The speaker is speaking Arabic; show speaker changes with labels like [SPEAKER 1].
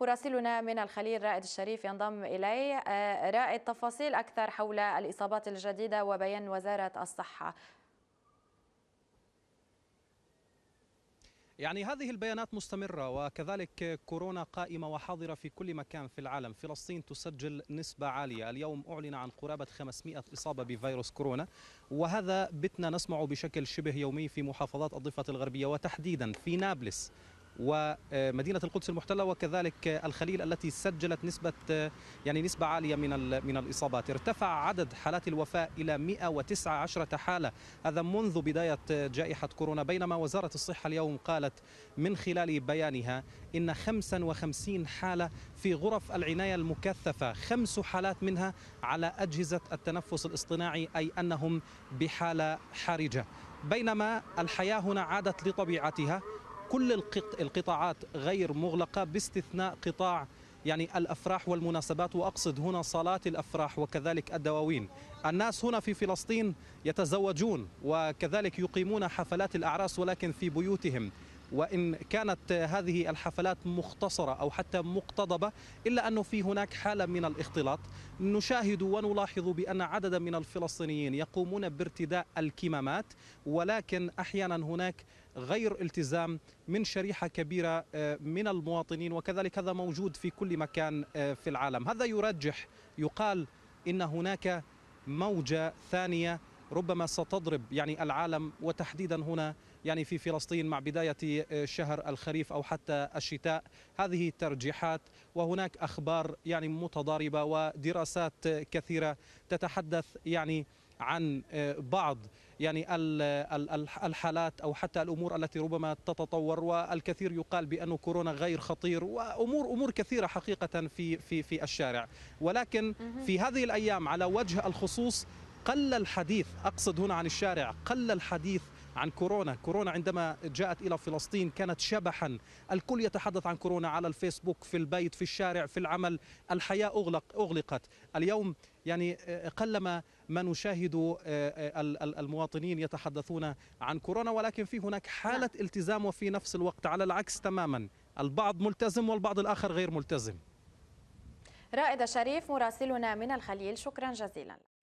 [SPEAKER 1] مراسلنا من الخليل رائد الشريف ينضم إلي آه، رائد تفاصيل أكثر حول الإصابات الجديدة وبيان وزارة الصحة يعني هذه البيانات مستمرة وكذلك كورونا قائمة وحاضرة في كل مكان في العالم فلسطين تسجل نسبة عالية اليوم أعلن عن قرابة 500 إصابة بفيروس كورونا وهذا بتنا نسمع بشكل شبه يومي في محافظات الضفة الغربية وتحديدا في نابلس ومدينه القدس المحتله وكذلك الخليل التي سجلت نسبه يعني نسبه عاليه من من الاصابات، ارتفع عدد حالات الوفاه الى 119 حاله، هذا منذ بدايه جائحه كورونا، بينما وزاره الصحه اليوم قالت من خلال بيانها ان 55 حاله في غرف العنايه المكثفه، خمس حالات منها على اجهزه التنفس الاصطناعي اي انهم بحاله حرجه، بينما الحياه هنا عادت لطبيعتها كل القطاعات غير مغلقة باستثناء قطاع يعني الأفراح والمناسبات وأقصد هنا صالات الأفراح وكذلك الدواوين الناس هنا في فلسطين يتزوجون وكذلك يقيمون حفلات الأعراس ولكن في بيوتهم وإن كانت هذه الحفلات مختصرة أو حتى مقتضبة إلا أنه في هناك حالة من الاختلاط نشاهد ونلاحظ بأن عددا من الفلسطينيين يقومون بارتداء الكمامات ولكن أحيانا هناك غير التزام من شريحة كبيرة آه، من المواطنين وكذلك هذا موجود في كل مكان آه، في العالم هذا يرجح يقال إن هناك موجة ثانية ربما ستضرب يعني العالم وتحديدا هنا يعني في فلسطين مع بداية آه، شهر الخريف أو حتى الشتاء هذه ترجيحات وهناك أخبار يعني متضاربة ودراسات آه، كثيرة تتحدث يعني عن آه، بعض يعني الحالات او حتى الامور التي ربما تتطور والكثير يقال بان كورونا غير خطير وامور امور كثيره حقيقه في في في الشارع ولكن في هذه الايام على وجه الخصوص قل الحديث اقصد هنا عن الشارع قل الحديث عن كورونا كورونا عندما جاءت إلى فلسطين كانت شبحا الكل يتحدث عن كورونا على الفيسبوك في البيت في الشارع في العمل الحياة أغلق أغلقت اليوم يعني آه، قلما ما نشاهد آه، آه، المواطنين يتحدثون عن كورونا ولكن في هناك حالة نعم. التزام وفي نفس الوقت على العكس تماما البعض ملتزم والبعض الآخر غير ملتزم رائد شريف مراسلنا من الخليل شكرا جزيلا